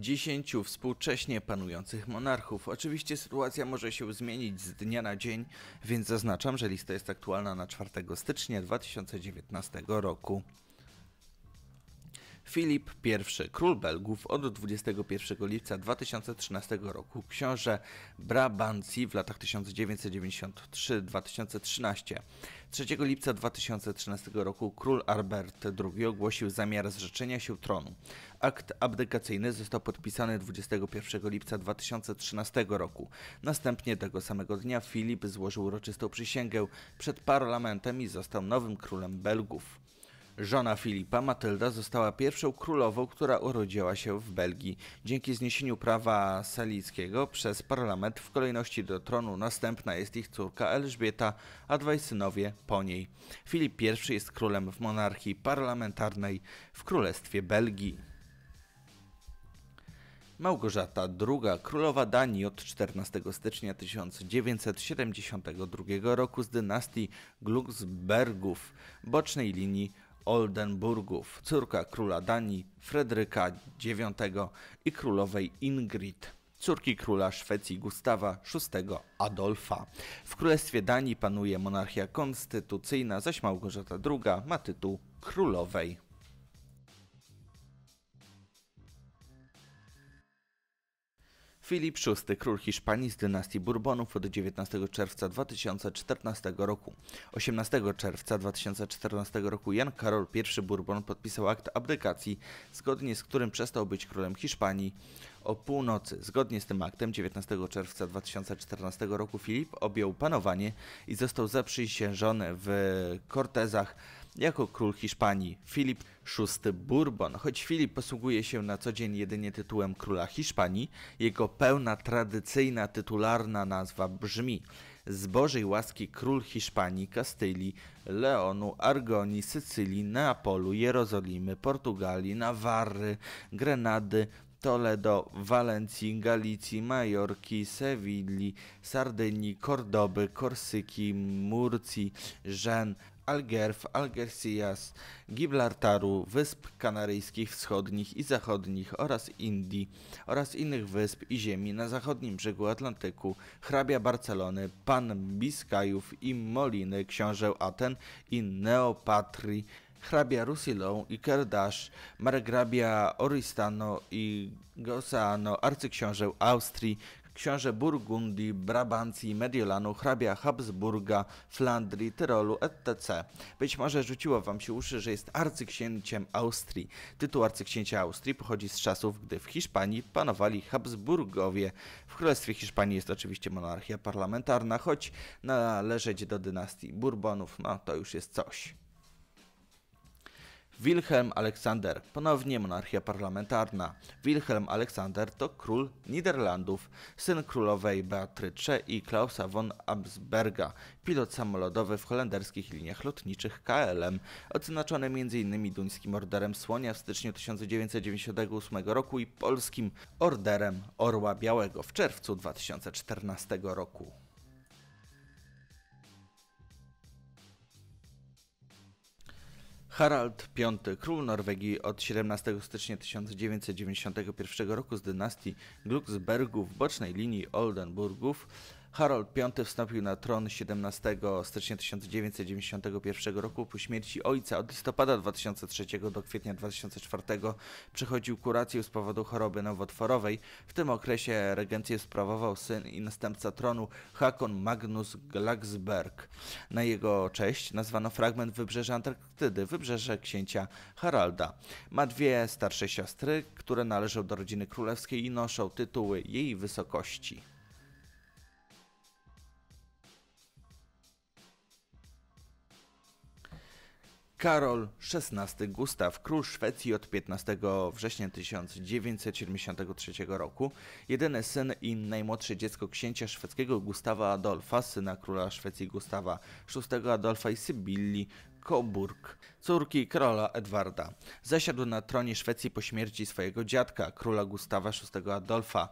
dziesięciu współcześnie panujących monarchów. Oczywiście sytuacja może się zmienić z dnia na dzień, więc zaznaczam, że lista jest aktualna na 4 stycznia 2019 roku. Filip I, król Belgów od 21 lipca 2013 roku, książę Brabancji w latach 1993-2013. 3 lipca 2013 roku król Albert II ogłosił zamiar zrzeczenia się tronu. Akt abdykacyjny został podpisany 21 lipca 2013 roku. Następnie tego samego dnia Filip złożył uroczystą przysięgę przed parlamentem i został nowym królem Belgów. Żona Filipa, Matylda, została pierwszą królową, która urodziła się w Belgii. Dzięki zniesieniu prawa salickiego przez parlament w kolejności do tronu następna jest ich córka Elżbieta, a dwaj synowie po niej. Filip I jest królem w monarchii parlamentarnej w Królestwie Belgii. Małgorzata II, królowa Danii od 14 stycznia 1972 roku z dynastii Glücksbergów, bocznej linii Oldenburgów, córka króla Danii Fredryka IX i królowej Ingrid, córki króla Szwecji Gustawa VI Adolfa. W królestwie Danii panuje monarchia konstytucyjna, zaś Małgorzata II ma tytuł królowej. Filip VI, król Hiszpanii z dynastii Bourbonów od 19 czerwca 2014 roku. 18 czerwca 2014 roku Jan Karol I Bourbon podpisał akt abdykacji, zgodnie z którym przestał być królem Hiszpanii. O północy, zgodnie z tym aktem, 19 czerwca 2014 roku Filip objął panowanie i został zaprzysiężony w Cortezach jako król Hiszpanii Filip VI Bourbon. Choć Filip posługuje się na co dzień jedynie tytułem króla Hiszpanii, jego pełna tradycyjna tytularna nazwa brzmi z Bożej łaski król Hiszpanii, Kastylii, Leonu, Argonii, Sycylii, Neapolu, Jerozolimy, Portugalii, Nawarry, Grenady, Toledo, Walencji, Galicji, Majorki, Sewilli, Sardynii, Kordoby, Korsyki, Murcji, Żen, Algerw, Algeciras, Gibraltaru, Wysp Kanaryjskich Wschodnich i Zachodnich oraz Indii oraz innych wysp i ziemi na zachodnim brzegu Atlantyku, hrabia Barcelony, pan Biskajów i Moliny, książę Aten i Neopatrii, hrabia Rusilą i Kerdasz, margrabia Oristano i Gosano, arcyksiążę Austrii, książę Burgundii, Brabancji, Mediolanu, hrabia Habsburga, Flandrii, Tyrolu, etc. Być może rzuciło wam się uszy, że jest arcyksięciem Austrii. Tytuł arcyksięcia Austrii pochodzi z czasów, gdy w Hiszpanii panowali Habsburgowie. W Królestwie Hiszpanii jest oczywiście monarchia parlamentarna, choć należeć do dynastii Bourbonów, no to już jest coś. Wilhelm Aleksander, ponownie monarchia parlamentarna. Wilhelm Aleksander to król Niderlandów, syn królowej Beatrycze i Klausa von Habsburga, pilot samolotowy w holenderskich liniach lotniczych KLM, odznaczony m.in. duńskim Orderem Słonia w styczniu 1998 roku i polskim Orderem Orła Białego w czerwcu 2014 roku. Harald V, król Norwegii od 17 stycznia 1991 roku z dynastii Glücksbergów, bocznej linii Oldenburgów, Harold V wstąpił na tron 17 stycznia 1991 roku. Po śmierci ojca od listopada 2003 do kwietnia 2004 przechodził kurację z powodu choroby nowotworowej. W tym okresie regencję sprawował syn i następca tronu Hakon Magnus Glaxberg. Na jego cześć nazwano fragment wybrzeża Antarktydy, wybrzeże księcia Haralda. Ma dwie starsze siostry, które należą do rodziny królewskiej i noszą tytuły jej wysokości. Karol XVI Gustaw, król Szwecji od 15 września 1973 roku, jedyny syn i najmłodsze dziecko księcia szwedzkiego Gustawa Adolfa, syna króla Szwecji Gustawa VI Adolfa i Sybilli Coburg, córki króla Edwarda. Zasiadł na tronie Szwecji po śmierci swojego dziadka, króla Gustawa VI Adolfa,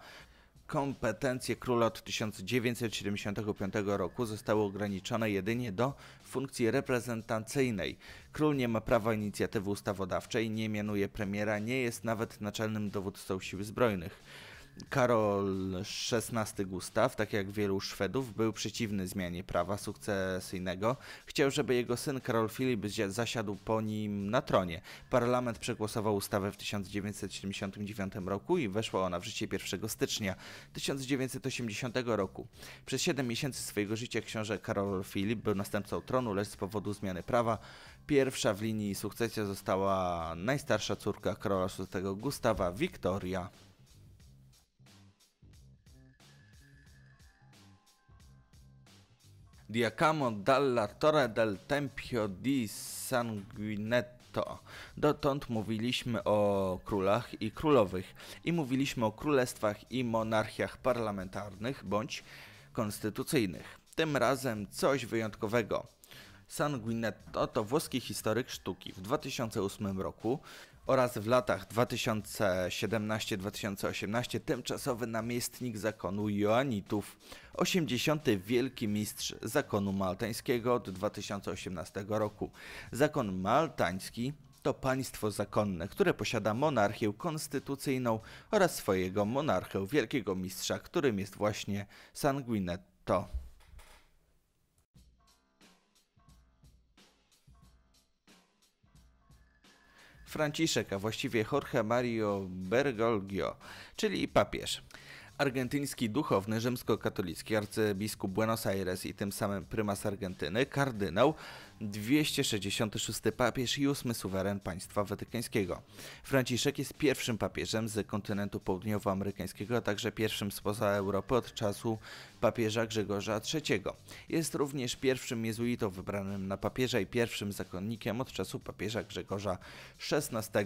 kompetencje króla od 1975 roku zostały ograniczone jedynie do funkcji reprezentacyjnej. Król nie ma prawa inicjatywy ustawodawczej, nie mianuje premiera, nie jest nawet naczelnym dowódcą sił zbrojnych. Karol XVI Gustaw, tak jak wielu Szwedów, był przeciwny zmianie prawa sukcesyjnego. Chciał, żeby jego syn Karol Filip zasiadł po nim na tronie. Parlament przegłosował ustawę w 1979 roku i weszła ona w życie 1 stycznia 1980 roku. Przez 7 miesięcy swojego życia książę Karol Filip był następcą tronu, lecz z powodu zmiany prawa pierwsza w linii sukcesji została najstarsza córka Karola VI Gustawa, Wiktoria. Diacamo dalla Torre del Tempio di Sanguinetto. Dotąd mówiliśmy o królach i królowych i mówiliśmy o królestwach i monarchiach parlamentarnych bądź konstytucyjnych. Tym razem coś wyjątkowego. Sanguinetto to włoski historyk sztuki. W 2008 roku oraz w latach 2017-2018 tymczasowy namiestnik zakonu Joanitów, 80. wielki mistrz zakonu maltańskiego od 2018 roku. Zakon maltański to państwo zakonne, które posiada monarchię konstytucyjną oraz swojego monarchę wielkiego mistrza, którym jest właśnie Sanguinetto. Franciszek, a właściwie Jorge Mario Bergoglio, czyli papież. Argentyński duchowny rzymskokatolicki arcybiskup Buenos Aires i tym samym prymas Argentyny, kardynał, 266 papież i ósmy suweren państwa watykańskiego. Franciszek jest pierwszym papieżem z kontynentu południowoamerykańskiego, a także pierwszym spoza Europy od czasu papieża Grzegorza III. Jest również pierwszym jezuitą wybranym na papieża i pierwszym zakonnikiem od czasu papieża Grzegorza XVI.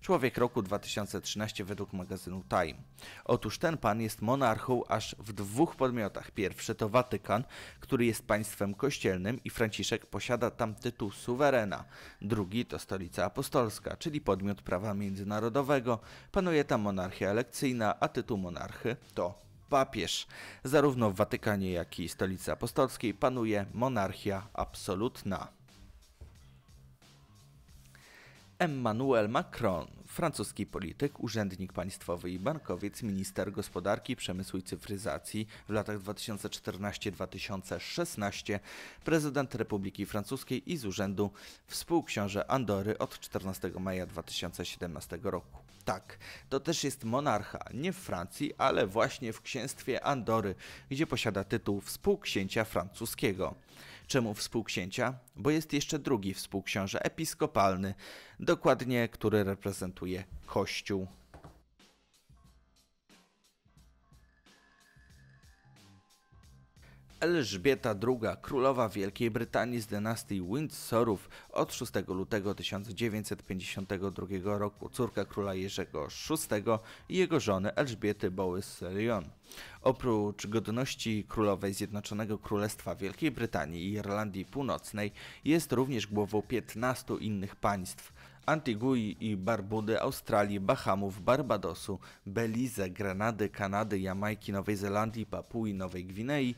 Człowiek roku 2013 według magazynu Time. Otóż ten pan jest monarchą aż w dwóch podmiotach. Pierwszy to Watykan, który jest państwem kościelnym i Franciszek posiada posiada tam tytuł suwerena. Drugi to stolica apostolska, czyli podmiot prawa międzynarodowego. Panuje tam monarchia elekcyjna, a tytuł monarchy to papież. Zarówno w Watykanie, jak i stolicy apostolskiej panuje monarchia absolutna. Emmanuel Macron, francuski polityk, urzędnik państwowy i bankowiec, minister gospodarki, przemysłu i cyfryzacji w latach 2014-2016, prezydent Republiki Francuskiej i z urzędu współksiąże Andory od 14 maja 2017 roku. Tak, to też jest monarcha, nie w Francji, ale właśnie w księstwie Andory, gdzie posiada tytuł współksięcia francuskiego. Czemu współksięcia? Bo jest jeszcze drugi współksiąże episkopalny, dokładnie który reprezentuje Kościół Elżbieta II, królowa Wielkiej Brytanii z dynastii Windsorów od 6 lutego 1952 roku, córka króla Jerzego VI i jego żony Elżbiety Bowes-Lyon. Oprócz godności królowej Zjednoczonego Królestwa Wielkiej Brytanii i Irlandii Północnej jest również głową 15 innych państw. Antigui i Barbudy, Australii, Bahamów, Barbadosu, Belize, Grenady, Kanady, Jamajki, Nowej Zelandii, Papui, Nowej Gwinei,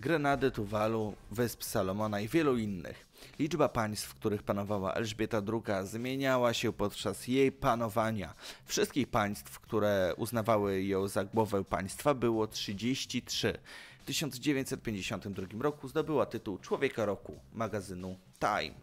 Grenady, Tuwalu, Wysp Salomona i wielu innych. Liczba państw, w których panowała Elżbieta II, zmieniała się podczas jej panowania. Wszystkich państw, które uznawały ją za głowę państwa, było 33. W 1952 roku zdobyła tytuł Człowieka Roku magazynu Time.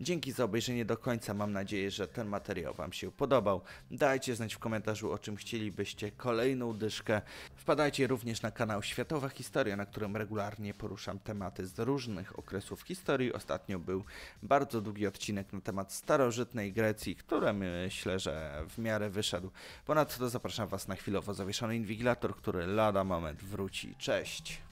Dzięki za obejrzenie do końca. Mam nadzieję, że ten materiał Wam się podobał. Dajcie znać w komentarzu, o czym chcielibyście kolejną dyszkę. Wpadajcie również na kanał Światowa Historia, na którym regularnie poruszam tematy z różnych okresów historii. Ostatnio był bardzo długi odcinek na temat starożytnej Grecji, który myślę, że w miarę wyszedł. Ponadto zapraszam Was na chwilowo zawieszony inwigilator, który lada moment wróci. Cześć!